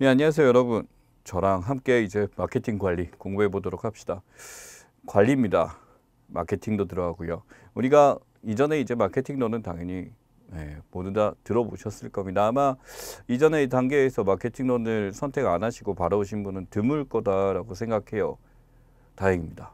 예, 안녕하세요, 여러분. 저랑 함께 이제 마케팅 관리 공부해 보도록 합시다. 관리입니다. 마케팅도 들어가고요. 우리가 이전에 이제 마케팅론은 당연히 예, 모두 다 들어보셨을 겁니다. 아마 이전에 단계에서 마케팅론을 선택 안 하시고 바로 오신 분은 드물 거다라고 생각해요. 다행입니다.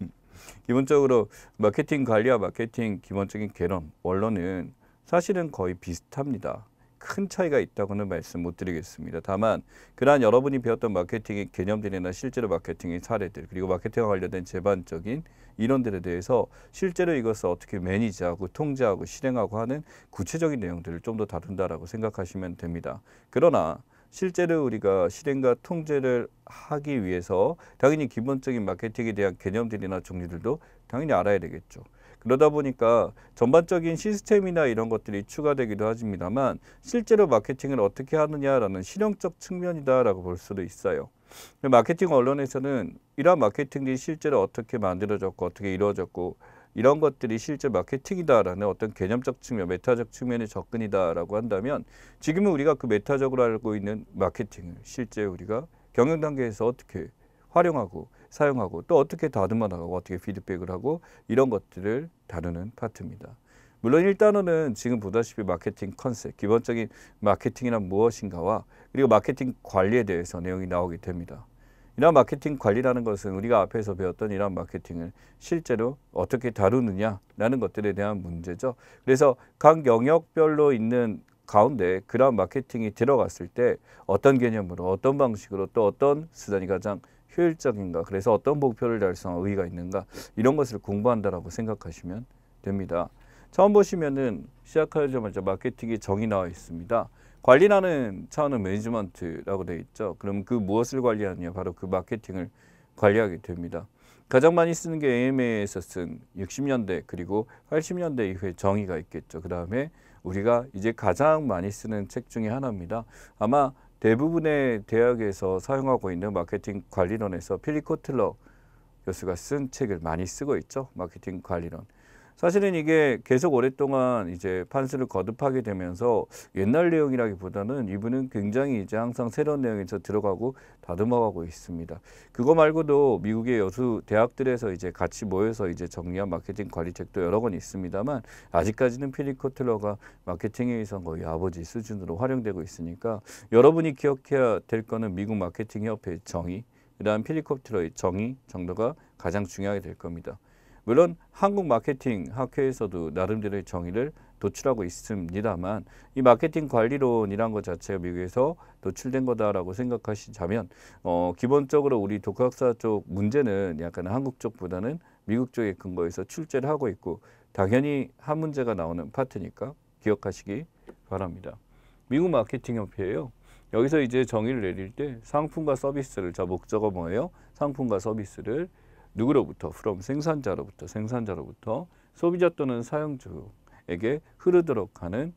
기본적으로 마케팅 관리와 마케팅 기본적인 개론, 원론은 사실은 거의 비슷합니다. 큰 차이가 있다고는 말씀 못 드리겠습니다. 다만 그러한 여러분이 배웠던 마케팅의 개념들이나 실제로 마케팅의 사례들 그리고 마케팅과 관련된 제반적인 이론들에 대해서 실제로 이것을 어떻게 매니지하고 통제하고 실행하고 하는 구체적인 내용들을 좀 더 다룬다라고 생각하시면 됩니다. 그러나 실제로 우리가 실행과 통제를 하기 위해서 당연히 기본적인 마케팅에 대한 개념들이나 종류들도 당연히 알아야 되겠죠. 그러다 보니까 전반적인 시스템이나 이런 것들이 추가되기도 하십니다만 실제로 마케팅을 어떻게 하느냐라는 실용적 측면이다라고 볼 수도 있어요. 마케팅 언론에서는 이러한 마케팅이 실제로 어떻게 만들어졌고 어떻게 이루어졌고 이런 것들이 실제 마케팅이다라는 어떤 개념적 측면, 메타적 측면의 접근이다라고 한다면 지금은 우리가 그 메타적으로 알고 있는 마케팅을 실제 우리가 경영 단계에서 어떻게 활용하고 사용하고 또 어떻게 다듬어 나가고 어떻게 피드백을 하고 이런 것들을 다루는 파트입니다. 물론 1단원는 지금 보다시피 마케팅 컨셉, 기본적인 마케팅이란 무엇인가와 그리고 마케팅 관리에 대해서 내용이 나오게 됩니다. 이런 마케팅 관리라는 것은 우리가 앞에서 배웠던 이런 마케팅을 실제로 어떻게 다루느냐라는 것들에 대한 문제죠. 그래서 각 영역별로 있는 가운데 그런 마케팅이 들어갔을 때 어떤 개념으로 어떤 방식으로 또 어떤 수단이 가장 효율적인가 그래서 어떤 목표를 달성할 의의가 있는가 이런 것을 공부한다라고 생각하시면 됩니다. 처음 보시면은 시작하자마자 마케팅의 정이 나와 있습니다. 관리라는 차원은 매니지먼트라고 되어 있죠. 그럼 그 무엇을 관리하느냐 바로 그 마케팅을 관리하게 됩니다. 가장 많이 쓰는 게 AMA에서 쓴 60년대 그리고 80년대 이후에 정의가 있겠죠. 그 다음에 우리가 이제 가장 많이 쓰는 책 중에 하나입니다. 아마 대부분의 대학에서 사용하고 있는 마케팅 관리론에서 필리 코틀러 교수가 쓴 책을 많이 쓰고 있죠. 마케팅 관리론. 사실은 이게 계속 오랫동안 이제 판수를 거듭하게 되면서 옛날 내용이라기보다는 이분은 굉장히 이제 항상 새로운 내용에서 들어가고 다듬어가고 있습니다. 그거 말고도 미국의 여수 대학들에서 이제 같이 모여서 이제 정리한 마케팅 관리책도 여러 권 있습니다만 아직까지는 피리 코틀러가 마케팅에 의해서 거의 아버지 수준으로 활용되고 있으니까 여러분이 기억해야 될 거는 미국 마케팅 협회의 정의 그다음 필리코트러의 정의 정도가 가장 중요하게 될 겁니다. 물론 한국 마케팅 학회에서도 나름대로의 정의를 도출하고 있습니다만 이 마케팅 관리론이란 것 자체가 미국에서 도출된 거다라고 생각하시자면 어, 기본적으로 우리 독학사 쪽 문제는 약간 한국 쪽보다는 미국 쪽의 근거에서 출제를 하고 있고 당연히 한 문제가 나오는 파트니까 기억하시기 바랍니다. 미국 마케팅 협회예요. 여기서 이제 정의를 내릴 때 상품과 서비스를 자 목적어 뭐예요? 상품과 서비스를 누구로부터? from 생산자로부터 생산자로부터 소비자 또는 사용주에게 흐르도록 하는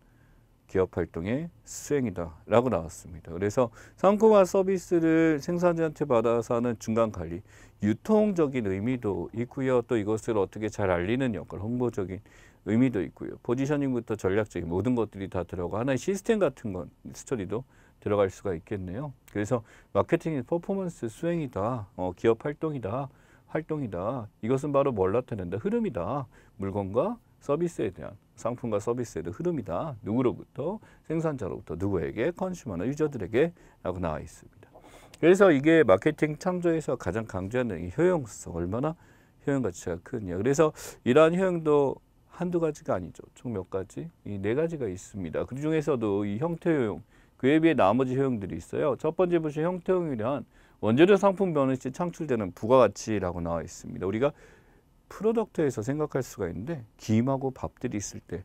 기업 활동의 수행이다 라고 나왔습니다. 그래서 상품화 서비스를 생산자한테 받아서 하는 중간 관리, 유통적인 의미도 있고요. 또 이것을 어떻게 잘 알리는 역할, 홍보적인 의미도 있고요. 포지셔닝부터 전략적인 모든 것들이 다 들어가 하나의 시스템 같은 건 스토리도 들어갈 수가 있겠네요. 그래서 마케팅이 퍼포먼스 수행이다, 어, 기업 활동이다 활동이다. 이것은 바로 뭘 나타낸다? 흐름이다. 물건과 서비스에 대한 상품과 서비스에 대한 흐름이다. 누구로부터? 생산자로부터 누구에게? 컨슈머나 유저들에게 라고 나와 있습니다. 그래서 이게 마케팅 창조에서 가장 강조하는 효용성 얼마나 효용 가치가 크냐. 그래서 이러한 효용도 한두 가지가 아니죠. 총 몇 가지? 이 네 가지가 있습니다. 그 중에서도 이 형태 효용, 그에 비해 나머지 효용들이 있어요. 첫 번째 보시 형태 효용이란 원재료 상품 변호 시 창출되는 부가가치라고 나와 있습니다. 우리가 프로덕트에서 생각할 수가 있는데 김하고 밥들이 있을 때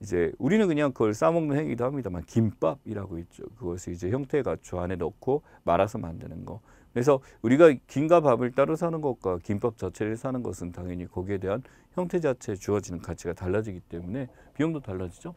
이제 우리는 그냥 그걸 싸먹는 행위도 합니다만 김밥이라고 있죠. 그것을 이제 형태가갖 안에 넣고 말아서 만드는 거. 그래서 우리가 김과 밥을 따로 사는 것과 김밥 자체를 사는 것은 당연히 거기에 대한 형태 자체에 주어지는 가치가 달라지기 때문에 비용도 달라지죠.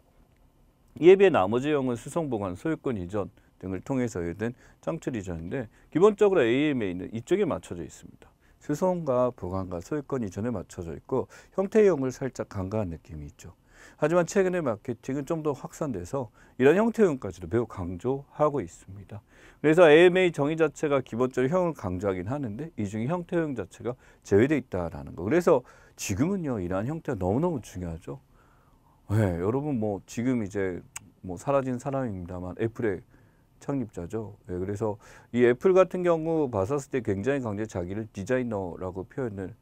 이에 비해 나머지 형은 수성 보관, 소유권 이전, 등을 통해서 이된 짱트 리전인데 기본적으로 a m a 는 이쪽에 맞춰져 있습니다. 수성과 보관과 소유권 이전에 맞춰져 있고 형태형을 살짝 간과한 느낌이 있죠. 하지만 최근의 마케팅은 좀 더 확산돼서 이런 형태형까지도 매우 강조하고 있습니다. 그래서 AMA 정의 자체가 기본적으로 형을 강조하긴 하는데 이 중에 형태형 자체가 제외돼 있다라는 거. 그래서 지금은요 이러한 형태가 너무너무 중요하죠. 네, 여러분 뭐 지금 이제 뭐 사라진 사람입니다만 애플의 창립자죠. 예, 그래서 이 애플 같은 경우 봤었을 때 굉장히 강제 자기를 디자이너라고 표현을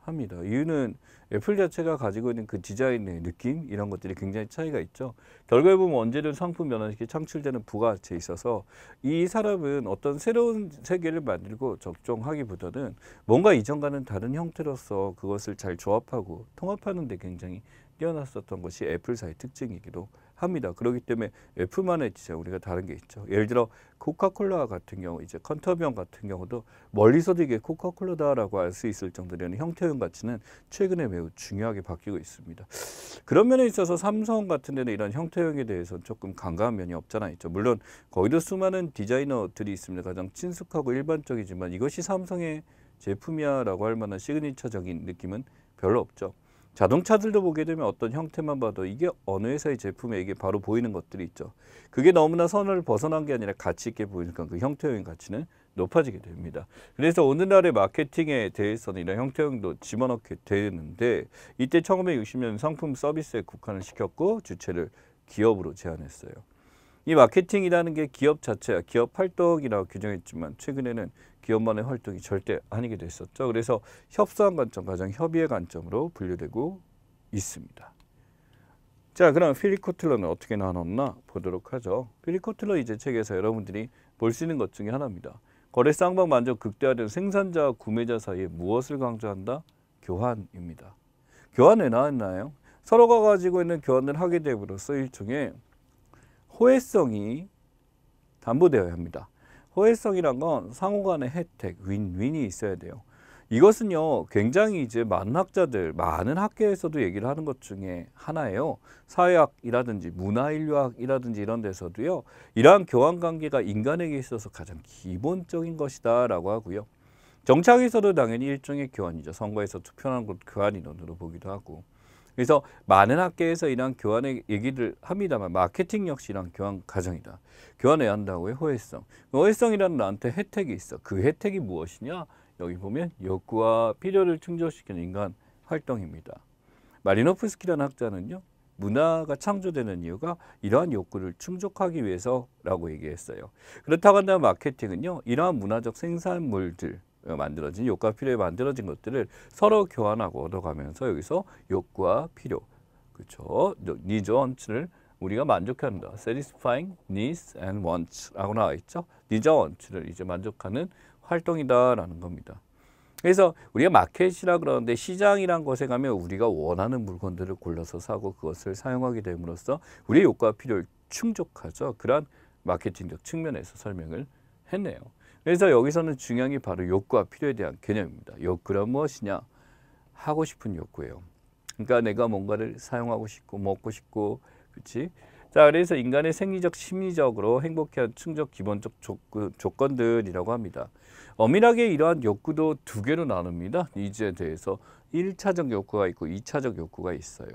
합니다. 이유는 애플 자체가 가지고 있는 그 디자인의 느낌 이런 것들이 굉장히 차이가 있죠. 결과에 보면 언제든 상품 변화시키 창출되는 부가에 있어서 이 사람은 어떤 새로운 세계를 만들고 적종하기보다는 뭔가 이전과는 다른 형태로서 그것을 잘 조합하고 통합하는 데 굉장히 뛰어났었던 것이 애플사의 특징이기도 합니다. 합니다. 그렇기 때문에 F만의 지자 우리가 다른 게 있죠. 예를 들어 코카콜라 같은 경우 이제 컨터병 같은 경우도 멀리서도 이게 코카콜라다라고 알 수 있을 정도로는 형태형 가치는 최근에 매우 중요하게 바뀌고 있습니다. 그런 면에 있어서 삼성 같은 데는 이런 형태형에 대해서는 조금 강가한 면이 없잖아 있죠. 물론 거기도 수많은 디자이너들이 있습니다. 가장 친숙하고 일반적이지만 이것이 삼성의 제품이야라고 할 만한 시그니처적인 느낌은 별로 없죠. 자동차들도 보게 되면 어떤 형태만 봐도 이게 어느 회사의 제품에 이게 바로 보이는 것들이 있죠. 그게 너무나 선을 벗어난 게 아니라 가치 있게 보이니까 그형태적의 그 가치는 높아지게 됩니다. 그래서 오늘날의 마케팅에 대해서는 이런 형태형도 집어넣게 되는데 이때 1960년 상품 서비스에 국한을 시켰고 주체를 기업으로 제안했어요 이 마케팅이라는 게 기업 자체야 기업 활동이라고 규정했지만 최근에는 기업만의 활동이 절대 아니게 됐었죠. 그래서 협상 관점, 가장 협의의 관점으로 분류되고 있습니다. 자, 그럼 필리 코틀러는 어떻게 나눴나 보도록 하죠. 필리 코틀러 이제 책에서 여러분들이 볼 수 있는 것 중에 하나입니다. 거래 쌍방 만족 극대화된 생산자와 구매자 사이에 무엇을 강조한다? 교환입니다. 교환왜 나왔나요? 서로가 가지고 있는 교환을 하게 됨으로써 일종의 호혜성이 담보되어야 합니다. 호혜성이란 건 상호간의 혜택, 윈윈이 있어야 돼요. 이것은요 굉장히 이제 많은 학자들 많은 학계에서도 얘기를 하는 것 중에 하나예요 사회학이라든지 문화인류학이라든지 이런 데서도요 이러한 교환관계가 인간에게 있어서 가장 기본적인 것이다 라고 하고요 정착에서도 당연히 일종의 교환이죠 선거에서 투표하는 것 교환 인원으로 보기도 하고 그래서 많은 학계에서 이러한 교환의 얘기를 합니다만 마케팅 역시 이러 교환 과정이다. 교환해야 한다고요. 호혜성. 호혜성이라는 나한테 혜택이 있어. 그 혜택이 무엇이냐? 여기 보면 욕구와 필요를 충족시키는 인간 활동입니다. 마리노프스키라는 학자는요. 문화가 창조되는 이유가 이러한 욕구를 충족하기 위해서라고 얘기했어요. 그렇다고 한다면 마케팅은요. 이러한 문화적 생산물들 어, 만들어진 욕과 필요에 만들어진 것들을 서로 교환하고 얻어가면서 여기서 욕과 필요, 그렇죠? 니즈 원츠를 우리가 만족한다. satisfying needs and wants라고 나와 있죠. 니즈 네 원츠를 이제 만족하는 활동이다라는 겁니다. 그래서 우리가 마켓이라 그러는데 시장이란 곳에 가면 우리가 원하는 물건들을 골라서 사고 그것을 사용하게 됨으로써 우리의 욕과 필요를 충족하죠. 그러 마케팅적 측면에서 설명을 했네요. 그래서 여기서는 중요한 게 바로 욕구와 필요에 대한 개념입니다. 욕구란 무엇이냐? 하고 싶은 욕구예요. 그러니까 내가 뭔가를 사용하고 싶고 먹고 싶고 그렇지? 자 그래서 인간의 생리적 심리적으로 행복한 해 충족 기본적 그 조건, 들이라고 합니다. 엄밀하게 이러한 욕구도 두 개로 나눕니다. 니즈에 대해서 1차적 욕구가 있고 2차적 욕구가 있어요.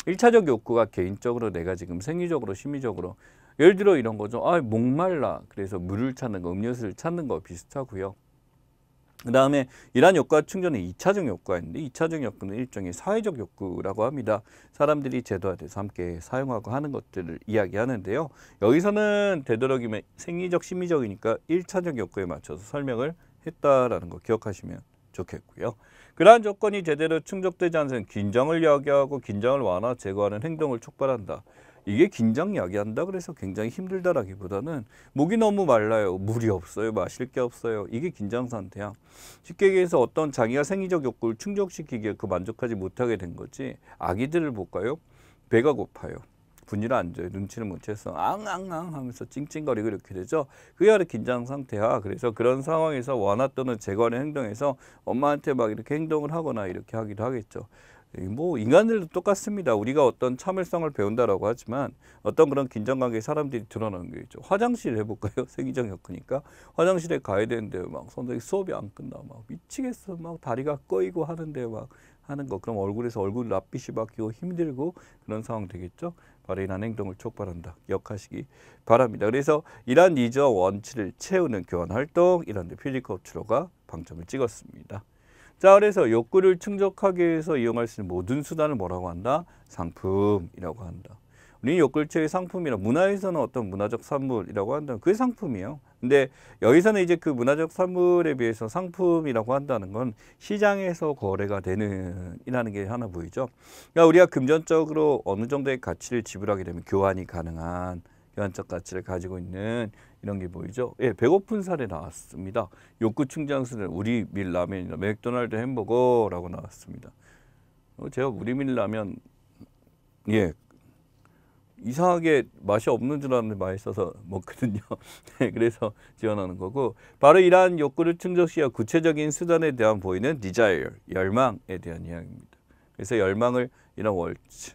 1차적 욕구가 개인적으로 내가 지금 생리적으로 심리적으로 예를 들어 이런 거죠. 아, 목말라. 그래서 물을 찾는 거, 음료수를 찾는 거 비슷하고요. 그 다음에 이러한 효과 충전의 2차적 효과는데 2차적 효과는 일종의 사회적 욕구라고 합니다. 사람들이 제도화돼서 함께 사용하고 하는 것들을 이야기하는데요. 여기서는 되도록이면 생리적, 심리적이니까 1차적 욕구에 맞춰서 설명을 했다라는 거 기억하시면 좋겠고요. 그러한 조건이 제대로 충족되지 않으면 긴장을 야기하고 긴장을 완화, 제거하는 행동을 촉발한다. 이게 긴장 야기한다 그래서 굉장히 힘들다라기보다는 목이 너무 말라요. 물이 없어요. 마실 게 없어요. 이게 긴장 상태야. 쉽게 얘기해서 어떤 자기가 생리적 욕구를 충족시키기에 그 만족하지 못하게 된 거지. 아기들을 볼까요? 배가 고파요. 분위를 안 줘요. 눈치를 못 채서 앙앙앙 하면서 찡찡거리고 이렇게 되죠. 그게 바로 긴장 상태야. 그래서 그런 상황에서 원화 또는 재관의 행동에서 엄마한테 막 이렇게 행동을 하거나 이렇게 하기도 하겠죠. 예, 뭐 인간들도 똑같습니다. 우리가 어떤 참을성을 배운다라고 하지만 어떤 그런 긴장관계에 사람들이 드러나는 게 있죠. 화장실 해볼까요? 생리이 겪으니까 화장실에 가야 되는데 막 선생님 수업이 안 끝나 막 미치겠어 막 다리가 꺼이고 하는데 막 하는 거 그럼 얼굴에서 얼굴 낯빛이 바뀌고 힘들고 그런 상황 되겠죠. 바로 이런 행동을 촉발한다. 기억하시기 바랍니다. 그래서 이러한 이저 원칙을 채우는 교환 활동 이런 데 필리코 트로가 방점을 찍었습니다. 자 그래서 욕구를 충족하기 위해서 이용할 수 있는 모든 수단을 뭐라고 한다? 상품이라고 한다. 우리는 욕구체의 상품이라 문화에서는 어떤 문화적 산물이라고 한다면 그게 상품이에요. 근데 여기서는 이제 그 문화적 산물에 비해서 상품이라고 한다는 건 시장에서 거래가 되는 이라는 게 하나 보이죠. 그러니까 우리가 금전적으로 어느 정도의 가치를 지불하게 되면 교환이 가능한 교환적 가치를 가지고 있는 이런 게 보이죠. 예, 배고픈 살이 나왔습니다. 욕구 충장수는 우리 밀라면이나 맥도날드 햄버거라고 나왔습니다. 어, 제가 우리 밀라면 예 이상하게 맛이 없는 줄 알았는데 맛있어서 먹거든요. 네, 그래서 지원하는 거고 바로 이러한 욕구를 충족시켜 구체적인 수단에 대한 보이는 desire 열망에 대한 이야기입니다. 그래서 열망을 이런 월츠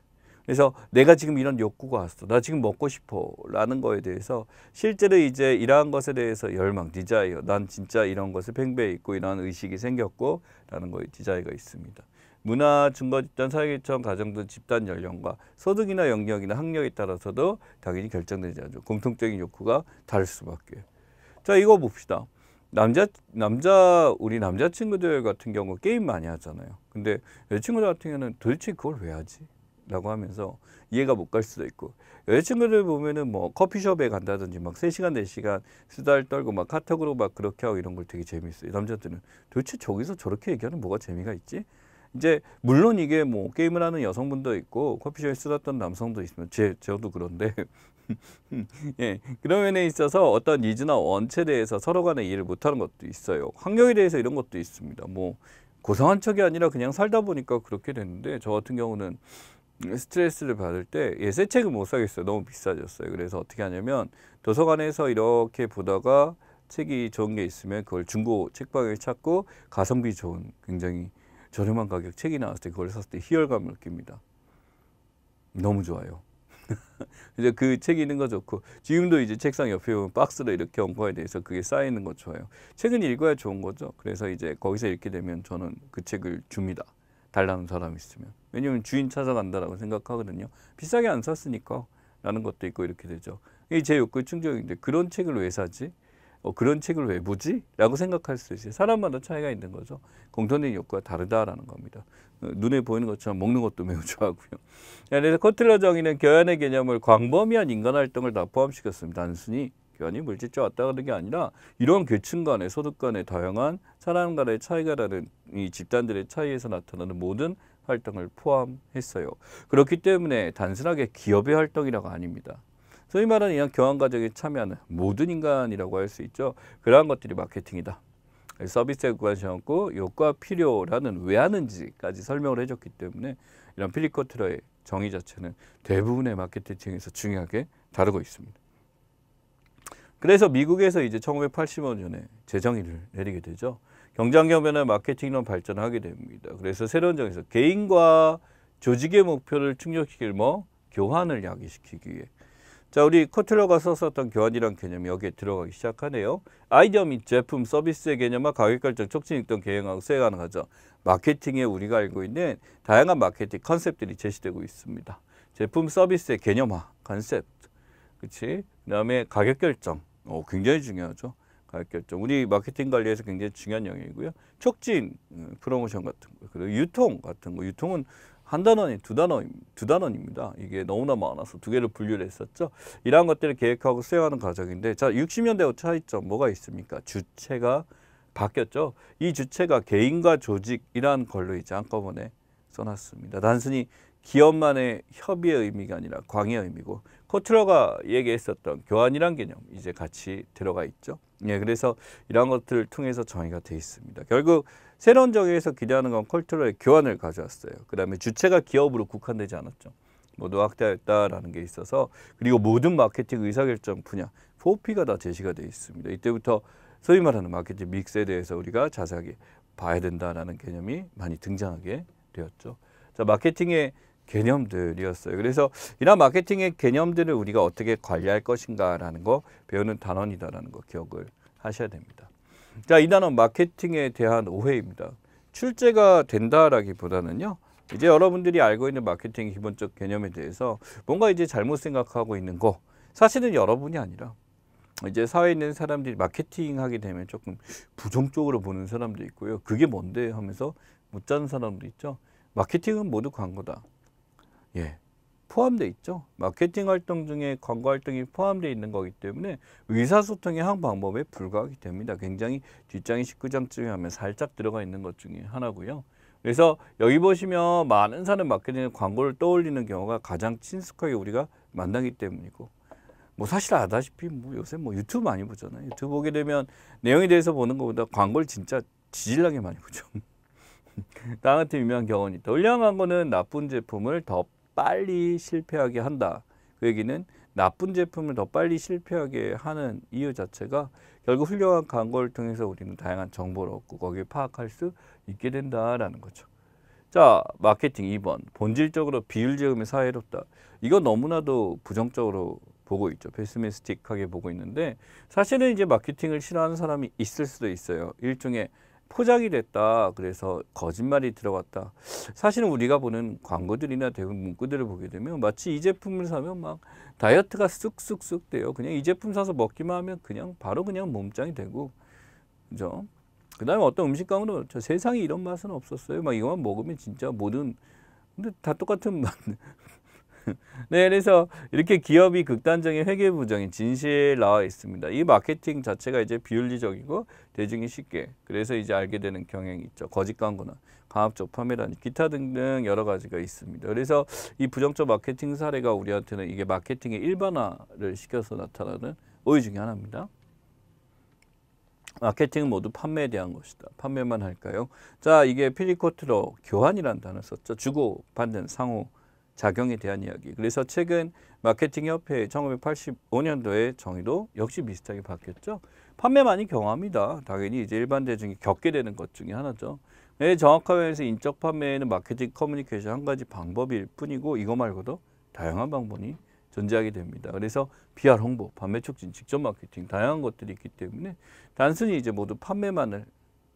그래서 내가 지금 이런 욕구가 왔어. 나 지금 먹고 싶어. 라는 거에 대해서 실제로 이제 이러한 것에 대해서 열망, 디자이어. 난 진짜 이런 것을 팽배해 있고 이러한 의식이 생겼고 라는 거에 디자이가 어 있습니다. 문화, 증거 집단, 사회계층, 가정 등 집단 연령과 소득이나 영역이나 학력에 따라서도 당연히 결정되지 않죠. 공통적인 욕구가 다를 수밖에. 자, 이거 봅시다. 남자 남자 우리 남자 친구들 같은 경우 게임 많이 하잖아요. 근데 여자친구들 같은 경우는 도대체 그걸 왜 하지? 라고 하면서 이해가 못 갈 수도 있고 여자친구들 보면은 뭐 커피숍에 간다든지 막 세시간네시간 네 수다를 떨고 막 카톡으로 막 그렇게 하고 이런 걸 되게 재미있어요 남자들은 도대체 저기서 저렇게 얘기하는 뭐가 재미가 있지? 이제 물론 이게 뭐 게임을 하는 여성분도 있고 커피숍에 수다 떤 남성도 있으면 제 저도 그런데 예, 그런 면에 있어서 어떤 니즈나 원체 대해서 서로 간에 이해를 못하는 것도 있어요. 환경에 대해서 이런 것도 있습니다. 뭐 고상한 척이 아니라 그냥 살다 보니까 그렇게 됐는데 저 같은 경우는 스트레스를 받을 때 예, 새 책은 못 사겠어요. 너무 비싸졌어요. 그래서 어떻게 하냐면 도서관에서 이렇게 보다가 책이 좋은 게 있으면 그걸 중고 책방에 찾고 가성비 좋은 굉장히 저렴한 가격 책이 나왔을 때 그걸 샀을 때 희열감을 느낍니다. 너무 좋아요. 이제 그책있는거 좋고 지금도 이제 책상 옆에 보면 박스로 이렇게 엉거에 대해서 그게 쌓여있는거 좋아요. 책은 읽어야 좋은 거죠. 그래서 이제 거기서 읽게 되면 저는 그 책을 줍니다. 달라는 사람 있으면. 왜냐면 주인 찾아간다라고 생각하거든요. 비싸게 안 샀으니까 라는 것도 있고 이렇게 되죠. 이게 제 욕구의 충족인데 그런 책을 왜 사지? 어, 그런 책을 왜 보지? 라고 생각할 수 있어요. 사람마다 차이가 있는 거죠. 공통된 욕구가 다르다라는 겁니다. 어, 눈에 보이는 것처럼 먹는 것도 매우 좋아하고요. 그래서 커틀러 정의는 교환의 개념을 광범위한 인간활동을 다 포함시켰습니다. 단순히 교환이 물질적 왔다 가는 게 아니라 이런 계층 간의 소득 간의 다양한 사람 간의 차이가 나는 이 집단들의 차이에서 나타나는 모든 활동을 포함했어요. 그렇기 때문에 단순하게 기업의 활동이라고 아닙니다. 소위 말하는 이런 교환 과정에 참여하는 모든 인간이라고 할 수 있죠. 그러한 것들이 마케팅이다. 서비스에 구하셨고 요과 필요라는 왜 하는지까지 설명을 해줬기 때문에 이런 필리코트러의 정의 자체는 대부분의 마케팅에서 중요하게 다루고 있습니다. 그래서 미국에서 이제 1980년 에 재정의를 내리게 되죠. 경쟁력 변화 마케팅론 발전하게 됩니다. 그래서 새로운 점에서 개인과 조직의 목표를 충족시킬 뭐 교환을 야기시키기 위해 자 우리 커틀러가 썼었던 교환이란 개념이 여기에 들어가기 시작하네요. 아이디어 및 제품 서비스의 개념과 가격 결정 촉진 일동 개행하고 수행하는 과정 마케팅에 우리가 알고 있는 다양한 마케팅 컨셉들이 제시되고 있습니다. 제품 서비스의 개념화 컨셉 그치? 그 다음에 가격 결정 어, 굉장히 중요하죠. 결정. 우리 마케팅 관리에서 굉장히 중요한 영역이고요. 촉진, 음, 프로모션 같은 거, 그리고 유통 같은 거. 유통은 한 단원이 두 단원, 두 단원입니다. 이게 너무나 많아서 두 개를 분류를 했었죠. 이러한 것들을 계획하고 수행하는 과정인데, 자, 60년대 차이점 뭐가 있습니까? 주체가 바뀌었죠. 이 주체가 개인과 조직이란 걸로 이제 한꺼번에 써놨습니다. 단순히 기업만의 협의의 의미가 아니라 광의의 의미고, 코트러가 얘기했었던 교환이란 개념 이제 같이 들어가 있죠. 예, 그래서 이러한 것들을 통해서 정의가 돼 있습니다. 결국 새로운 정의에서 기대하는 건컬트럴의 교환을 가져왔어요. 그 다음에 주체가 기업으로 국한되지 않았죠. 뭐노 확대했다라는 게 있어서 그리고 모든 마케팅 의사결정 분야 4P가 다 제시가 돼 있습니다. 이때부터 소위 말하는 마케팅 믹스에 대해서 우리가 자세하게 봐야 된다라는 개념이 많이 등장하게 되었죠. 자, 마케팅의 개념들이었어요. 그래서 이런 마케팅의 개념들을 우리가 어떻게 관리할 것인가라는 거 배우는 단원이다라는 거 기억을 하셔야 됩니다. 자, 이 단원 마케팅에 대한 오해입니다. 출제가 된다라기보다는요. 이제 여러분들이 알고 있는 마케팅의 기본적 개념에 대해서 뭔가 이제 잘못 생각하고 있는 거 사실은 여러분이 아니라 이제 사회에 있는 사람들이 마케팅 하게 되면 조금 부정적으로 보는 사람도 있고요. 그게 뭔데 하면서 못자는 사람도 있죠. 마케팅은 모두 광고다. 예. 포함돼 있죠. 마케팅 활동 중에 광고 활동이 포함되어 있는 거기 때문에 의사소통의 한 방법에 불과하게 됩니다. 굉장히 뒷장이 19장쯤에 하면 살짝 들어가 있는 것 중에 하나고요. 그래서 여기 보시면 많은 사람 마케팅에 광고를 떠올리는 경우가 가장 친숙하게 우리가 만나기 때문이고 뭐 사실 아다시피 뭐 요새 뭐 유튜브 많이 보잖아요. 유튜브 보게 되면 내용에 대해서 보는 것보다 광고를 진짜 지질나게 많이 보죠. 나한테 유명한 경험이 있다. 량한 거는 나쁜 제품을 더 빨리 실패하게 한다. 그 얘기는 나쁜 제품을 더 빨리 실패하게 하는 이유 자체가 결국 훌륭한 광고를 통해서 우리는 다양한 정보를 얻고 거기에 파악할 수 있게 된다라는 거죠. 자, 마케팅 2번. 본질적으로 비율 제음이 사회롭다. 이거 너무나도 부정적으로 보고 있죠. 베스메스틱하게 보고 있는데 사실은 이제 마케팅을 싫어하는 사람이 있을 수도 있어요. 일종의 포장이 됐다. 그래서 거짓말이 들어갔다. 사실은 우리가 보는 광고들이나 대부분 문구들을 보게 되면 마치 이 제품을 사면 막 다이어트가 쓱쓱쓱 돼요. 그냥 이 제품 사서 먹기만 하면 그냥 바로 그냥 몸짱이 되고 그죠? 그다음에 어떤 음식 광으로저 세상에 이런 맛은 없었어요. 막 이거만 먹으면 진짜 모든 근데 다 똑같은 맛 네, 그래서 이렇게 기업이 극단적인 회계 부정이 진실 나와 있습니다. 이 마케팅 자체가 이제 비윤리적이고 대중이 쉽게 그래서 이제 알게 되는 경향이 있죠. 거짓 광고나 강압적 판매라는 기타 등등 여러 가지가 있습니다. 그래서 이 부정적 마케팅 사례가 우리한테는 이게 마케팅의 일반화를 시켜서 나타나는 오해 중의 하나입니다. 마케팅은 모두 판매에 대한 것이다. 판매만 할까요? 자, 이게 피리코트로 교환이라는 단어 썼죠. 주고받는 상호 작용에 대한 이야기. 그래서 최근 마케팅협회 1985년도에 정의도 역시 비슷하게 바뀌었죠. 판매만이 경험이다. 당연히 이제 일반 대중이 겪게 되는 것 중에 하나죠. 네, 정확하면서 인적 판매는 마케팅 커뮤니케이션 한 가지 방법일 뿐이고 이거 말고도 다양한 방법이 존재하게 됩니다. 그래서 PR 홍보, 판매 촉진, 직접 마케팅 다양한 것들이 있기 때문에 단순히 이제 모두 판매만을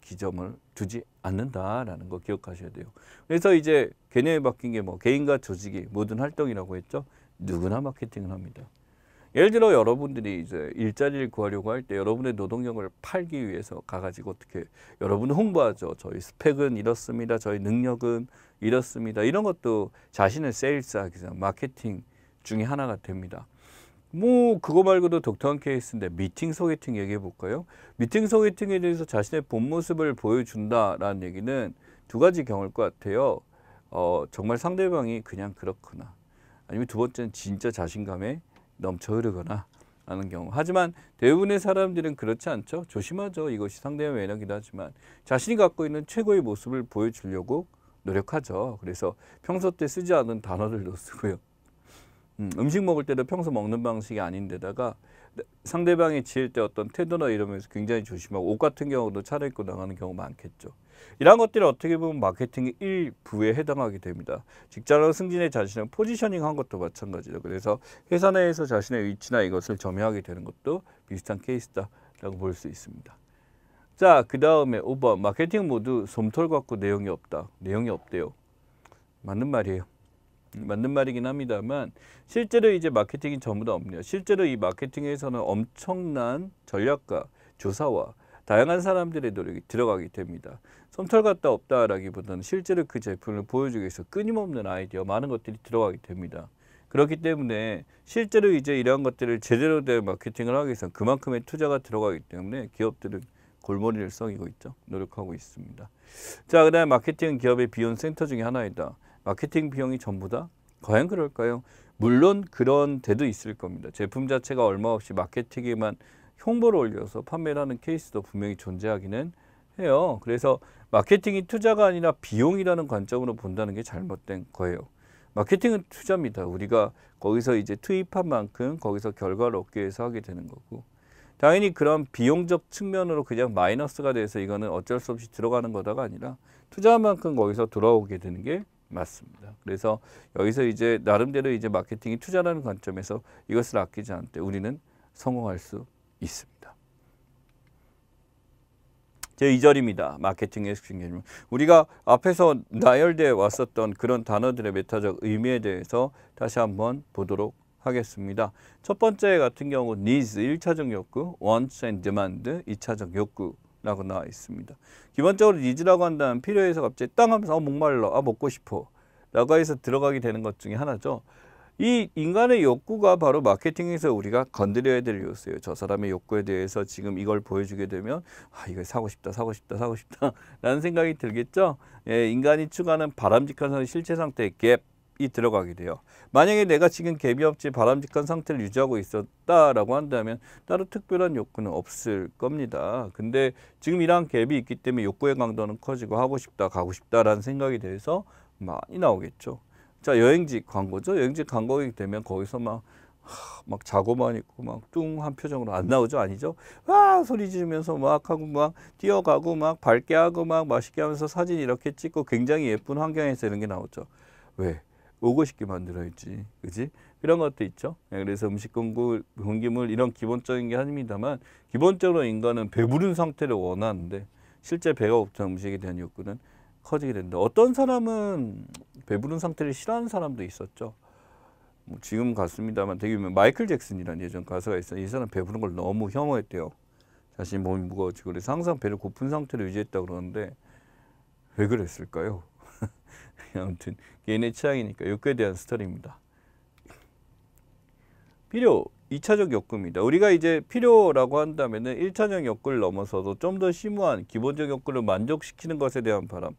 기점을 두지 않는다라는 거 기억하셔야 돼요. 그래서 이제 개념이 바뀐 게 뭐 개인과 조직이 모든 활동이라고 했죠. 누구나 마케팅을 합니다. 예를 들어 여러분들이 이제 일자리를 구하려고 할 때 여러분의 노동력을 팔기 위해서 가가지고 어떻게 여러분을 홍보하죠. 저희 스펙은 이렇습니다. 저희 능력은 이렇습니다. 이런 것도 자신을 세일스하기 위해서 마케팅 중에 하나가 됩니다. 뭐 그거 말고도 독특한 케이스인데 미팅 소개팅 얘기해 볼까요? 미팅 소개팅에 대해서 자신의 본 모습을 보여준다라는 얘기는 두 가지 경우일 것 같아요. 어, 정말 상대방이 그냥 그렇거나 아니면 두 번째는 진짜 자신감에 넘쳐 흐르거나 하는 경우. 하지만 대부분의 사람들은 그렇지 않죠. 조심하죠. 이것이 상대의 매력이긴 하지만 자신이 갖고 있는 최고의 모습을 보여주려고 노력하죠. 그래서 평소 때 쓰지 않은 단어들도 쓰고요. 음, 식 먹을 때도 평소 먹는 방식이 아닌데다가 네, 상대방이 지을 때 어떤 태도나 이러면서 굉장히 조심하고 옷 같은 경우도 차려입고 나가는 경우 많겠죠. 이러 것들이 어떻게 보면 마케팅의 일부에 해당하게 됩니다. 직장으로 승진해 자신을 포지셔닝한 것도 마찬가지죠. 그래서 회사 내에서 자신의 위치나 이것을 점유하게 되는 것도 비슷한 케이스다라고 볼 수 있습니다. 자, 그 다음에 5번 마케팅 모두 솜털 같고 내용이 없다. 내용이 없대요. 맞는 말이에요. 맞는 말이긴 합니다만 실제로 이제 마케팅이 전부 다 없네요. 실제로 이 마케팅에서는 엄청난 전략과 조사와 다양한 사람들의 노력이 들어가게 됩니다. 솜털 같다 없다라기보다는 실제로 그 제품을 보여주기 위해서 끊임없는 아이디어 많은 것들이 들어가게 됩니다. 그렇기 때문에 실제로 이제 이러한 것들을 제대로 된 마케팅을 하기 위해서 그만큼의 투자가 들어가기 때문에 기업들은 골머리를 썩이고 있죠. 노력하고 있습니다. 자, 그 다음에 마케팅은 기업의 비용 센터 중에 하나이다. 마케팅 비용이 전부 다? 과연 그럴까요? 물론 그런 데도 있을 겁니다. 제품 자체가 얼마 없이 마케팅에만 홍보를 올려서 판매를 하는 케이스도 분명히 존재하기는 해요. 그래서 마케팅이 투자가 아니라 비용이라는 관점으로 본다는 게 잘못된 거예요. 마케팅은 투자입니다. 우리가 거기서 이제 투입한 만큼 거기서 결과를 얻기 위해서 하게 되는 거고 당연히 그런 비용적 측면으로 그냥 마이너스가 돼서 이거는 어쩔 수 없이 들어가는 거다가 아니라 투자한 만큼 거기서 돌아오게 되는 게 맞습니다. 그래서 여기서 이제 나름대로 이제 마케팅이 투자라는 관점에서 이것을 아끼지 않을 때 우리는 성공할 수 있습니다. 제 2절입니다. 마케팅의 중요함. 우리가 앞에서 나열돼 왔었던 그런 단어들의 메타적 의미에 대해서 다시 한번 보도록 하겠습니다. 첫 번째 같은 경우 needs 1차적 욕구, wants and demand 2차적 욕구 라고 나와 있습니다. 기본적으로 니즈라고 한다면 필요해서 갑자기 땅 하면서 아, 목말라, 아, 먹고 싶어 라고 해서 들어가게 되는 것 중에 하나죠. 이 인간의 욕구가 바로 마케팅에서 우리가 건드려야 될 요소예요. 저 사람의 욕구에 대해서 지금 이걸 보여주게 되면 아 이거 사고 싶다, 사고 싶다, 사고 싶다 라는 생각이 들겠죠. 예, 인간이 추구하는 바람직한 실체 상태의 갭이 들어가게 돼요. 만약에 내가 지금 갭이 없이 바람직한 상태를 유지하고 있었다라고 한다면 따로 특별한 욕구는 없을 겁니다. 근데 지금 이러한 갭이 있기 때문에 욕구의 강도는 커지고 하고 싶다, 가고 싶다라는 생각이 돼서 많이 나오겠죠. 자, 여행지 광고죠. 여행지 광고이 되면 거기서 막 하, 막 자고만 있고 막 뚱한 표정으로 안 나오죠 아니죠 와 소리 지르면서 막 하고 막 뛰어가고 막 밝게 하고 막 맛있게 하면서 사진 이렇게 찍고 굉장히 예쁜 환경에서 이런 게 나오죠 왜 오고 싶게 만들어야지. 그지? 그런 것도 있죠. 네, 그래서 음식 공급, 공기물 이런 기본적인 게 아닙니다만 기본적으로 인간은 배부른 상태를 원하는데 실제 배가 없던 음식에 대한 욕구는 커지게 된다. 어떤 사람은 배부른 상태를 싫어하는 사람도 있었죠. 뭐 지금 같습니다만 되게 유명 마이클 잭슨이라는 예전 가수가 있어요. 이 사람 배부른 걸 너무 혐오했대요. 자신 몸이 무거워지고 그래서 항상 배를 고픈 상태로 유지했다 그러는데 왜 그랬을까요? 아무튼 개인의 취향이니까 욕구에 대한 스토리입니다. 필요 2차적 욕구입니다. 우리가 이제 필요라고 한다면 은 1차적 욕구를 넘어서도 좀 더 심오한 기본적 욕구를 만족시키는 것에 대한 바람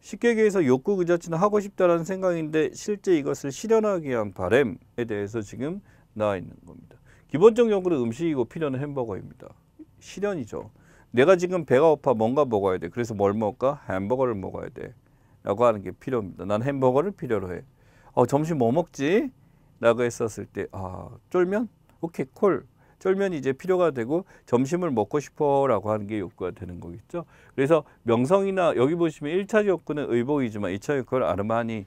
쉽게 얘기해서 욕구 그 자체는 하고 싶다라는 생각인데 실제 이것을 실현하기 위한 바램에 대해서 지금 나와 있는 겁니다. 기본적 욕구는 음식이고 필요는 햄버거입니다. 실현이죠. 내가 지금 배가 고파 뭔가 먹어야 돼. 그래서 뭘 먹을까? 햄버거를 먹어야 돼. 라고 하는 게 필요합니다. 난 햄버거를 필요로 해. 어, 점심 뭐 먹지? 라고 했었을 때, 아, 쫄면? 오케이, 콜. 쫄면이 이제 필요가 되고 점심을 먹고 싶어 라고 하는 게 욕구가 되는 거겠죠. 그래서 명성이나 여기 보시면 1차 욕구는 의복이지만 2차 욕구를 아르마니,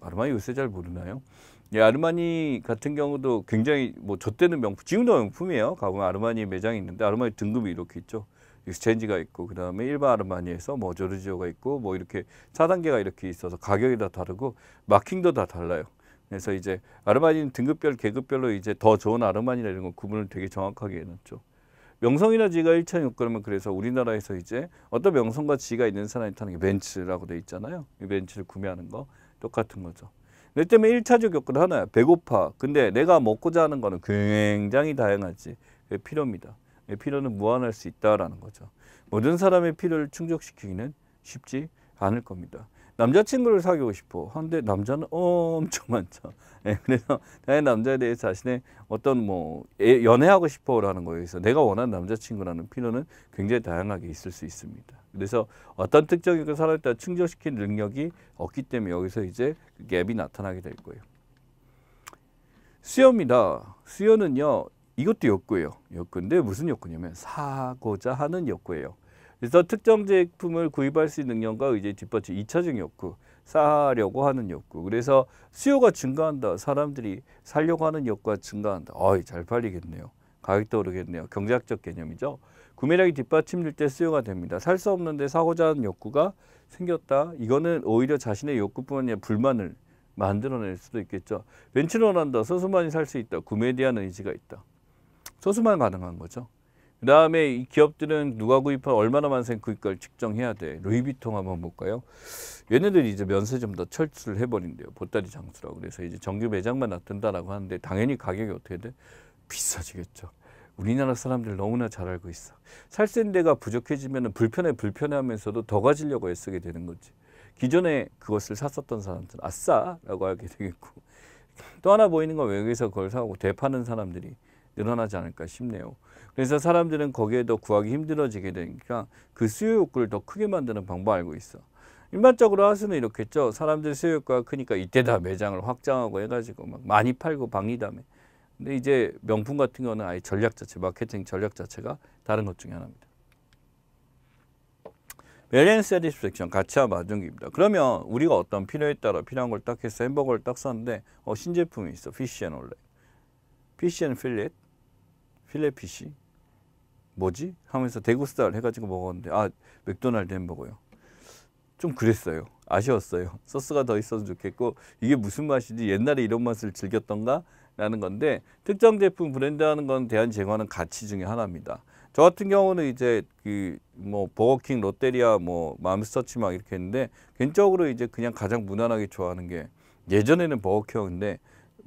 아르마니 요새 잘 모르나요? 예, 아르마니 같은 경우도 굉장히 뭐저 때는 명품, 지금도 명품이에요. 가보면 아르마니 매장이 있는데 아르마니 등급이 이렇게 있죠. 익스체인지가 있고 그다음에 일반 아르마니에서 뭐 조르지오가 있고 뭐 이렇게 차단계가 이렇게 있어서 가격이 다 다르고 마킹도 다 달라요. 그래서 이제 아르마니는 등급별 계급별로 이제 더 좋은 아르마니나 이런 건 구분을 되게 정확하게 해놨죠. 명성이나 지가 1차 요건이면 그래서 우리나라에서 이제 어떤 명성과 지가 있는 사람이 타는 게 벤츠라고 돼 있잖아요. 이 벤츠를 구매하는 거 똑같은 거죠. 내 때문에 1차적 요건 하나야. 배고파. 근데 내가 먹고자 하는 거는 굉장히 다양하지. 필요합니다. 필요는 무한할 수 있다라는 거죠. 모든 사람의 필요를 충족시키기는 쉽지 않을 겁니다. 남자친구를 사귀고 싶어. 한데 남자는 엄청 많죠. 네, 그래서 나의 남자에 대해 자신의 어떤 뭐 예, 연애하고 싶어라는 거에 서 내가 원하는 남자친구라는 필요는 굉장히 다양하게 있을 수 있습니다. 그래서 어떤 특정인 그 사람에 따라 충족시킬 능력이 없기 때문에 여기서 이제 갭이 나타나게 될 거예요. 수요입니다. 수요는요 이것도 욕구예요. 욕구인데 무슨 욕구냐면 사고자 하는 욕구예요. 그래서 특정 제품을 구입할 수 있는 능력과 의지 뒷받침 2차적 욕구, 사려고 하는 욕구. 그래서 수요가 증가한다. 사람들이 살려고 하는 욕구가 증가한다. 어이, 잘 팔리겠네요. 가격도 오르겠네요. 경제학적 개념이죠. 구매량이 뒷받침될 때 수요가 됩니다. 살 수 없는데 사고자 하는 욕구가 생겼다. 이거는 오히려 자신의 욕구뿐만 아니라 불만을 만들어낼 수도 있겠죠. 벤치로 한다. 소수만이 살 수 있다. 구매에 대한 의지가 있다. 소수만 가능한 거죠. 그 다음에 이 기업들은 누가 구입한 얼마나 만생 구입가를 측정해야 돼. 루이비통 한번 볼까요? 얘네들이 이제 면세 점더 철수를 해버린대요. 보따리 장수라고. 그래서 이제 정규 매장만 놔둔다라고 하는데 당연히 가격이 어떻게 돼? 비싸지겠죠. 우리나라 사람들 너무나 잘 알고 있어. 살센 데가 부족해지면 불편해 불편해하면서도 더 가지려고 애쓰게 되는 거지. 기존에 그것을 샀었던 사람들 은 아싸라고 하게 되겠고 또 하나 보이는 건 외국에서 그걸 사고 대파는 사람들이 늘어나지 않을까 싶네요. 그래서 사람들은 거기에 더 구하기 힘들어지게 되니까 그 수요 욕구를 더 크게 만드는 방법 알고 있어. 일반적으로 하수는 이렇겠죠. 사람들 수요 효과가 크니까 이때다 매장을 확장하고 해가지고 막 많이 팔고 방리담에. 근데 이제 명품 같은 거는 아예 전략 자체, 마케팅 전략 자체가 다른 것 중에 하나입니다. 밸런스 세디스펙션 가치와 마중기입니다. 그러면 우리가 어떤 필요에 따라 필요한 걸 딱 해서 햄버거를 딱 샀는데 어, 신제품이 있어. 피쉬앤올레. 피쉬앤필렛. 필레피쉬 뭐지 하면서 대구스타를 해가지고 먹었는데 아 맥도날드 햄버거요 좀 그랬어요 아쉬웠어요 소스가 더 있었으면 좋겠고 이게 무슨 맛이지 옛날에 이런 맛을 즐겼던가 라는 건데 특정 제품 브랜드 하는 건대한제거하는 가치 중에 하나입니다 저 같은 경우는 이제 그 뭐 버거킹 롯데리아 뭐 맘스터치 막 이렇게 했는데 개인적으로 이제 그냥 가장 무난하게 좋아하는 게 예전에는 버거킹인데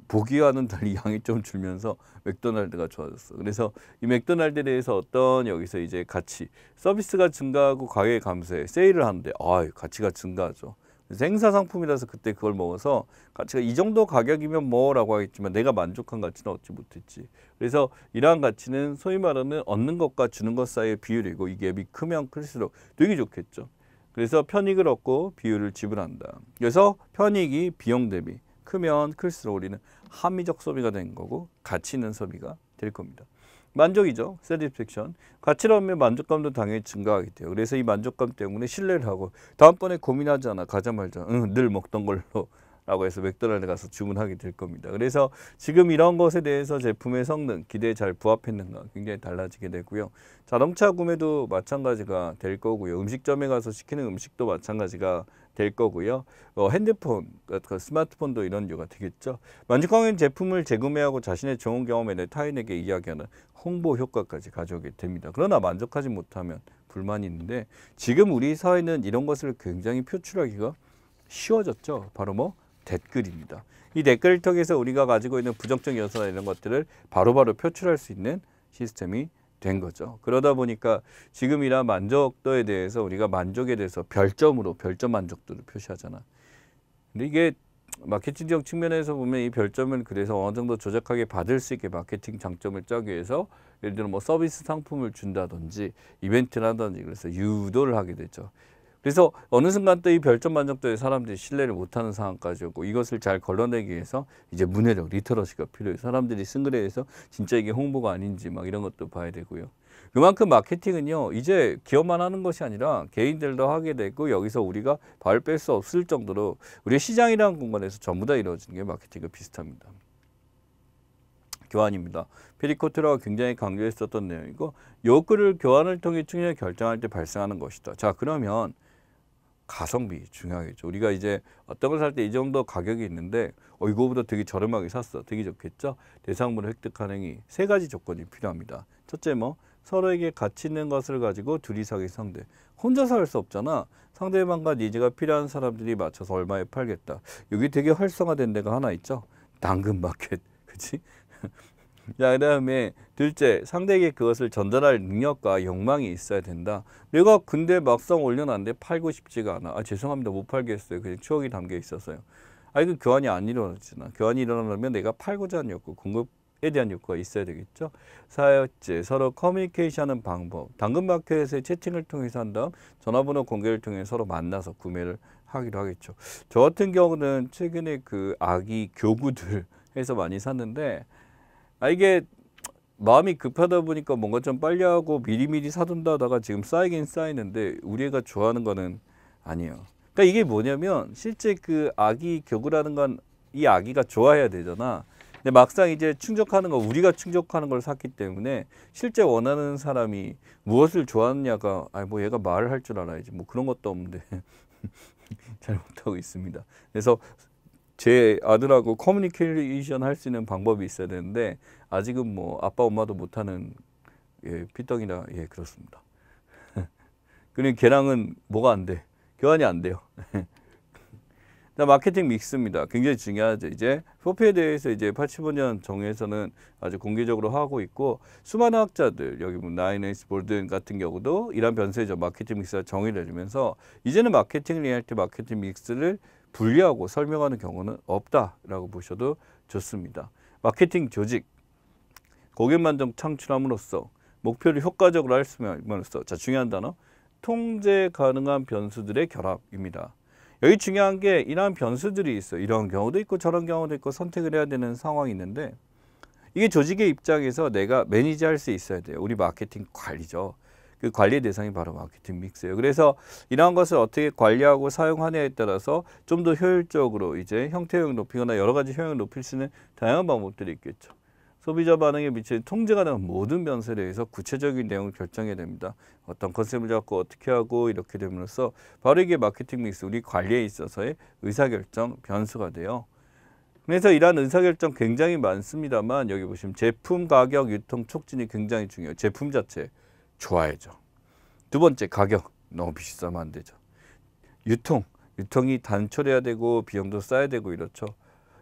보기와는 달리 양이 좀 줄면서 맥도날드가 좋아졌어. 그래서 이 맥도날드에 대해서 어떤 여기서 이제 가치 서비스가 증가하고 가격 감소해 세일을 하는데 아유 가치가 증가하죠. 생사 상품이라서 그때 그걸 먹어서 가치가 이 정도 가격이면 뭐라고 하겠지만 내가 만족한 가치는 얻지 못했지. 그래서 이러한 가치는 소위 말하는 얻는 것과 주는 것 사이의 비율이고 이 갭이 크면 클수록 되게 좋겠죠. 그래서 편익을 얻고 비율을 지불한다. 그래서 편익이 비용 대비 크면 클수록 우리는 합리적 소비가 된 거고 가치 있는 소비가 될 겁니다. 만족이죠. s a t i 션가치하면 만족감도 당연히 증가하게 돼요. 그래서 이 만족감 때문에 신뢰를 하고 다음번에 고민하지 않아 가자마자 응, 늘 먹던 걸로 라고 해서 맥도날드 가서 주문하게 될 겁니다. 그래서 지금 이런 것에 대해서 제품의 성능, 기대에 잘 부합했는가 굉장히 달라지게 되고요. 자동차 구매도 마찬가지가 될 거고요. 음식점에 가서 시키는 음식도 마찬가지가 될 거고요. 어, 핸드폰, 그, 그 스마트폰도 이런 이유가 되겠죠. 만족하는 제품을 재구매하고 자신의 좋은 경험에 대해 타인에게 이야기하는 홍보 효과까지 가져오게 됩니다. 그러나 만족하지 못하면 불만이 있는데 지금 우리 사회는 이런 것을 굉장히 표출하기가 쉬워졌죠. 바로 뭐 댓글입니다. 이 댓글을 통해서 우리가 가지고 있는 부정적 연소나 이런 것들을 바로바로 바로 표출할 수 있는 시스템이 된 거죠. 그러다 보니까 지금이나 만족도에 대해서 우리가 만족에 대해서 별점으로 별점 만족도를 표시하잖아. 근데 이게 마케팅적 측면에서 보면 이 별점을 그래서 어느 정도 조작하게 받을 수 있게 마케팅 장점을 짜기 위해서 예를 들어 뭐 서비스 상품을 준다든지 이벤트를 하든지 그래서 유도를 하게 되죠. 그래서 어느 순간 또 이 별점 만점도에 사람들이 신뢰를 못하는 상황까지 오고 이것을 잘 걸러내기 위해서 이제 문해력, 리터러시가 필요해요. 사람들이 싱글에서 해 진짜 이게 홍보가 아닌지 막 이런 것도 봐야 되고요. 그만큼 마케팅은요 이제 기업만 하는 것이 아니라 개인들도 하게 되고 여기서 우리가 발 뺄 수 없을 정도로 우리 시장이라는 공간에서 전부 다 이루어지는 게 마케팅과 비슷합니다. 교환입니다. 페리코트라가 굉장히 강조했었던 내용이고 요구를 교환을 통해 충전을 결정할 때 발생하는 것이다. 자 그러면 가성비 중요하겠죠. 우리가 이제 어떤 걸 살 때 이 정도 가격이 있는데 어 이거보다 되게 저렴하게 샀어. 되게 좋겠죠. 대상물을 획득한 행위 세 가지 조건이 필요합니다. 첫째 뭐 서로에게 가치 있는 것을 가지고 둘이 사기 상대. 혼자살 수 없잖아. 상대방과 니즈가 필요한 사람들이 맞춰서 얼마에 팔겠다. 여기 되게 활성화된 데가 하나 있죠. 당근마켓. 그치? 자, 그 다음에 둘째, 상대에게 그것을 전달할 능력과 욕망이 있어야 된다. 내가 근데 막상 올려놨는데 팔고 싶지가 않아. 아, 죄송합니다. 못 팔겠어요. 그냥 추억이 담겨 있어요 아, 이거 교환이 안 일어났잖아. 교환이 일어나면 내가 팔고자 하는 욕구, 공급에 대한 욕구가 있어야 되겠죠. 사역제, 서로 커뮤니케이션하는 방법, 당근마켓의 채팅을 통해서 한 다음 전화번호 공개를 통해 서로 만나서 구매를 하기로 하겠죠. 저 같은 경우는 최근에 그 아기 교구들 해서 많이 샀는데 아 이게 마음이 급하다 보니까 뭔가 좀 빨리 하고 미리미리 사둔다 하다가 지금 쌓이긴 쌓이는데 우리 애가 좋아하는 거는 아니에요. 그러니까 이게 뭐냐면 실제 그 아기 격구라는건 이 아기가 좋아해야 되잖아. 근데 막상 이제 충족하는 거 우리가 충족하는 걸 샀기 때문에 실제 원하는 사람이 무엇을 좋아하느냐가 아 뭐 얘가 말을 할 줄 알아야지 뭐 그런 것도 없는데 잘 못하고 있습니다. 그래서 제 아들하고 커뮤니케이션 할 수 있는 방법이 있어야 되는데 아직은 뭐 아빠 엄마도 못하는 예, 피덩이라예 그렇습니다. 그리고 걔랑은 뭐가 안 돼. 교환이 안 돼요. 마케팅 믹스입니다. 굉장히 중요하죠. 이제 포피에 대해서 이제 85년 정에서는 아주 공개적으로 하고 있고 수많은 학자들 여기 뭐 나인에이스 볼든 같은 경우도 이런 변수의 마케팅 믹스가 정의를 내리면서 이제는 마케팅을 이해 마케팅 믹스를 분리하고 설명하는 경우는 없다라고 보셔도 좋습니다. 마케팅 조직, 고객 만족 창출함으로써 목표를 효과적으로 할 수만으로써 자 중요한 단어 통제 가능한 변수들의 결합입니다. 여기 중요한 게 이러한 변수들이 있어 이런 경우도 있고 저런 경우도 있고 선택을 해야 되는 상황이 있는데 이게 조직의 입장에서 내가 매니지할 수 있어야 돼요. 우리 마케팅 관리죠. 그 관리 대상이 바로 마케팅 믹스예요. 그래서 이러한 것을 어떻게 관리하고 사용하냐에 따라서 좀 더 효율적으로 이제 형태형을 높이거나 여러 가지 효용을 높일 수 있는 다양한 방법들이 있겠죠. 소비자 반응에 미치는 통제가 되는 모든 변수에 대해서 구체적인 내용을 결정해야 됩니다. 어떤 컨셉을 잡고 어떻게 하고 이렇게 됨으로써 바로 이게 마케팅 믹스, 우리 관리에 있어서의 의사결정 변수가 돼요. 그래서 이러한 의사결정 굉장히 많습니다만 여기 보시면 제품 가격 유통 촉진이 굉장히 중요해요. 제품 자체. 좋아해죠두 번째 가격 너무 비싸면 안 되죠. 유통 유통이 단촐해야 되고 비용도 싸야 되고 이렇죠.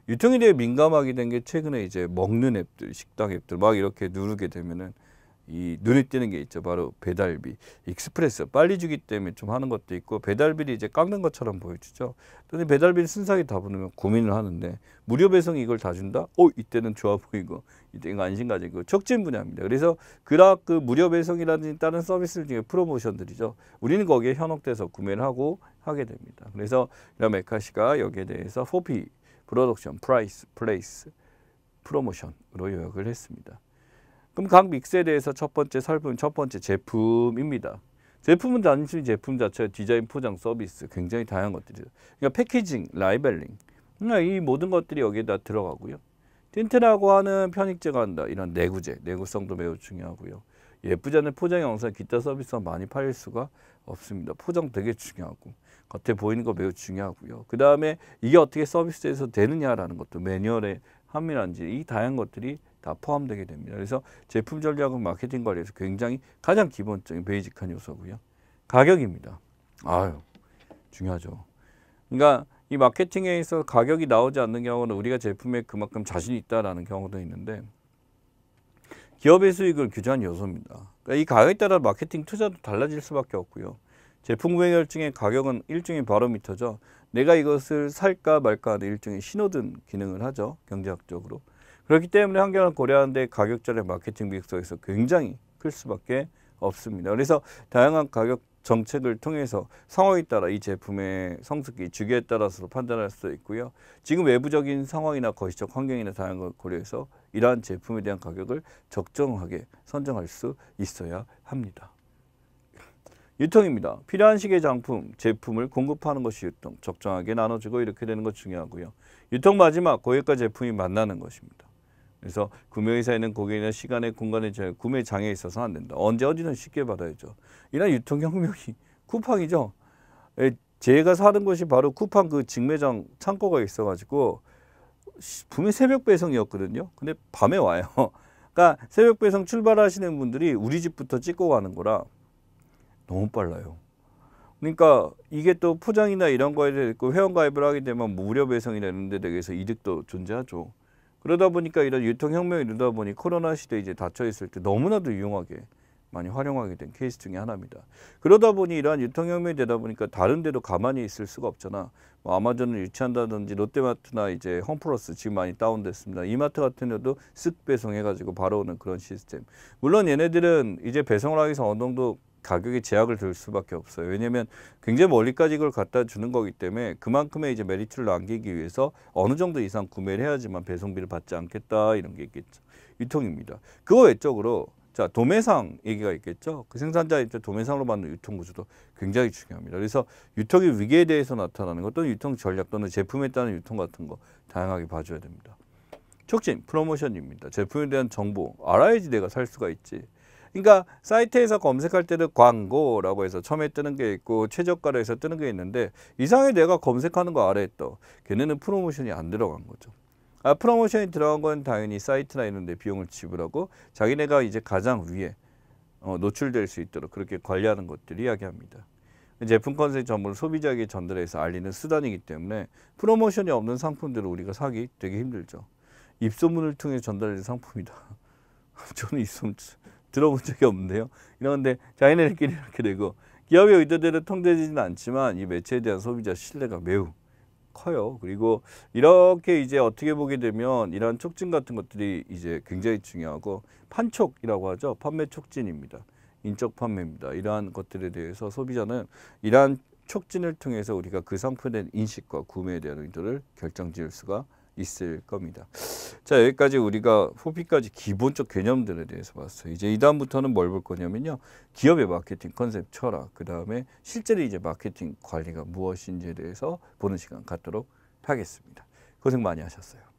유통에 대해 민감하게 된 게 최근에 이제 먹는 앱들 식당 앱들 막 이렇게 누르게 되면은 이 눈에 띄는 게 있죠. 바로 배달비. 익스프레스 빨리 주기 때문에 좀 하는 것도 있고 배달비를 이제 깎는 것처럼 보여주죠. 근데 배달비를 순삭에 다 보내면 고민을 하는데 무료 배송이 이걸 다 준다? 어 이때는 좋아 보이고 이때는 안심 가지고 촉진 분야입니다. 그래서 그락 그 무료 배송이라든지 다른 서비스 중에 프로모션들이죠. 우리는 거기에 현혹돼서 구매를 하고 하게 됩니다. 그래서 이런 메카시가 여기에 대해서 포피, 프로덕션, 프라이스, 플레이스, 프로모션으로 요약을 했습니다. 그럼 각 믹스에 대해서 첫 번째 설품, 첫 번째 제품입니다. 제품은 단순히 제품 자체, 디자인, 포장, 서비스 굉장히 다양한 것들이죠. 그러니까 패키징, 라이벨링 그러니까 이 모든 것들이 여기에 다 들어가고요. 틴트라고 하는 편익제가 한다. 이런 내구재, 내구성도 매우 중요하고요. 예쁘지 않은 포장 영상, 기타 서비스가 많이 팔릴 수가 없습니다. 포장 되게 중요하고 겉에 보이는 거 매우 중요하고요. 그 다음에 이게 어떻게 서비스에서 되느냐라는 것도 매뉴얼에 함유한지 이 다양한 것들이 다 포함되게 됩니다. 그래서 제품 전략은 마케팅 관리에서 굉장히 가장 기본적인 베이직한 요소고요. 가격입니다. 아유 중요하죠. 그러니까 이 마케팅에 서 가격이 나오지 않는 경우는 우리가 제품에 그만큼 자신이 있다라는 경우도 있는데 기업의 수익을 규정한 요소입니다. 그러니까 이 가격에 따라 마케팅 투자도 달라질 수밖에 없고요. 제품 구매 결정의 가격은 일종의 바로미터죠. 내가 이것을 살까 말까 하는 일종의 신호등 기능을 하죠. 경제학적으로. 그렇기 때문에 환경을 고려하는데 가격 절의 마케팅 믹스에서 굉장히 클 수밖에 없습니다. 그래서 다양한 가격 정책을 통해서 상황에 따라 이 제품의 성숙기, 주기에 따라서 판단할 수도 있고요. 지금 외부적인 상황이나 거시적 환경이나 다양한 걸 고려해서 이러한 제품에 대한 가격을 적정하게 선정할 수 있어야 합니다. 유통입니다. 필요한 시계 장품, 제품을 공급하는 것이 유통, 적정하게 나눠주고 이렇게 되는 것 중요하고요. 유통 마지막 고액과 제품이 만나는 것입니다. 그래서 구매의사에는 고객이나 시간의 공간의 구매 장애에 있어서 안 된다. 언제 어디든 쉽게 받아야죠. 이런 유통혁명이 쿠팡이죠. 예, 제가 사는 곳이 바로 쿠팡 그 직매장 창고가 있어가지고 분명 새벽 배송이었거든요. 근데 밤에 와요. 그러니까 새벽 배송 출발하시는 분들이 우리 집부터 찍고 가는 거라 너무 빨라요. 그러니까 이게 또 포장이나 이런 거에 대해 서 그 회원가입을 하게 되면 무료 배송이나 는데 대해서 이득도 존재하죠. 그러다 보니까 이런 유통혁명이 되다 보니 코로나 시대에 이제 닫혀있을 때 너무나도 유용하게 많이 활용하게 된 케이스 중에 하나입니다. 그러다 보니 이러한 유통혁명이 되다 보니까 다른 데도 가만히 있을 수가 없잖아. 뭐 아마존을 유치한다든지 롯데마트나 이제 홈플러스 지금 많이 다운됐습니다. 이마트 같은 데도 쓱 배송해가지고 바로 오는 그런 시스템. 물론 얘네들은 이제 배송을 하기 위해서 어느 정도 가격에 제약을 들 수밖에 없어요. 왜냐하면 굉장히 멀리까지 이걸 갖다 주는 거기 때문에 그만큼의 이제 메리트를 남기기 위해서 어느 정도 이상 구매를 해야지만 배송비를 받지 않겠다 이런 게 있겠죠. 유통입니다. 그거 외적으로 자 도매상 얘기가 있겠죠. 그 생산자 입 도매상으로 받는 유통 구조도 굉장히 중요합니다. 그래서 유통의 위기에 대해서 나타나는 것도 유통 전략 또는 제품에 따른 유통 같은 거 다양하게 봐줘야 됩니다. 촉진, 프로모션입니다. 제품에 대한 정보, 알아야지 내가 살 수가 있지. 그러니까 사이트에서 검색할 때도 광고라고 해서 처음에 뜨는 게 있고 최저가로 해서 뜨는 게 있는데 이상해 내가 검색하는 거 아래에 떠 걔네는 프로모션이 안 들어간 거죠. 아, 프로모션이 들어간 건 당연히 사이트나 이런 데 비용을 지불하고 자기네가 이제 가장 위에 어, 노출될 수 있도록 그렇게 관리하는 것들 이야기합니다. 제품 컨셉 전부를 소비자에게 전달해서 알리는 수단이기 때문에 프로모션이 없는 상품들을 우리가 사기 되게 힘들죠. 입소문을 통해 전달된 상품이다. 저는 입소문 들어본 적이 없는데요. 이런데 자기네끼리 이렇게 되고 기업의 의도대로 통제되지는 않지만 이 매체에 대한 소비자 신뢰가 매우 커요. 그리고 이렇게 이제 어떻게 보게 되면 이런 촉진 같은 것들이 이제 굉장히 중요하고 판촉이라고 하죠. 판매 촉진입니다. 인적 판매입니다. 이러한 것들에 대해서 소비자는 이러한 촉진을 통해서 우리가 그 상품에 대한 인식과 구매에 대한 의도를 결정 지을 수가 있을 겁니다. 자 여기까지 우리가 포피까지 기본적 개념들에 대해서 봤어요. 이제 이 다음부터는 뭘 볼 거냐면요. 기업의 마케팅 컨셉 철학 그 다음에 실제로 이제 마케팅 관리가 무엇인지에 대해서 보는 시간 갖도록 하겠습니다. 고생 많이 하셨어요.